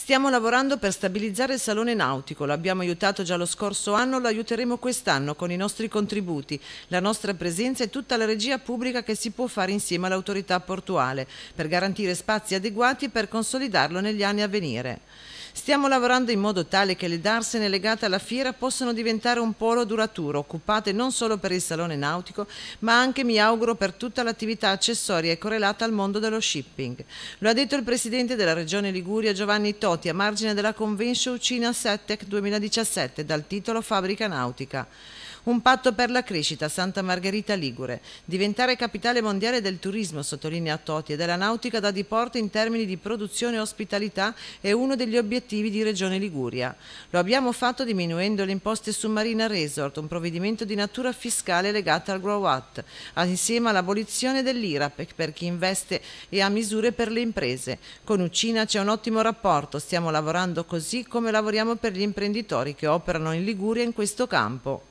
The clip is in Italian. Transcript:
Stiamo lavorando per stabilizzare il salone nautico, lo abbiamo aiutato già lo scorso anno, lo aiuteremo quest'anno con i nostri contributi, la nostra presenza e tutta la regia pubblica che si può fare insieme all'autorità portuale per garantire spazi adeguati e per consolidarlo negli anni a venire. Stiamo lavorando in modo tale che le darsene legate alla fiera possano diventare un polo duraturo, occupate non solo per il salone nautico, ma anche, mi auguro, per tutta l'attività accessoria e correlata al mondo dello shipping. Lo ha detto il presidente della Regione Liguria Giovanni Toti a margine della Convention Cina SETEC 2017 dal titolo Fabbrica Nautica. Un patto per la crescita Santa Margherita Ligure. Diventare capitale mondiale del turismo, sottolinea Toti, e della nautica da diporto in termini di produzione e ospitalità è uno degli obiettivi attivi di Regione Liguria. Lo abbiamo fatto diminuendo le imposte su Marina Resort, un provvedimento di natura fiscale legato al Grow Act, insieme all'abolizione dell'IRAP per chi investe e a misure per le imprese. Con Ucina c'è un ottimo rapporto, stiamo lavorando così come lavoriamo per gli imprenditori che operano in Liguria in questo campo.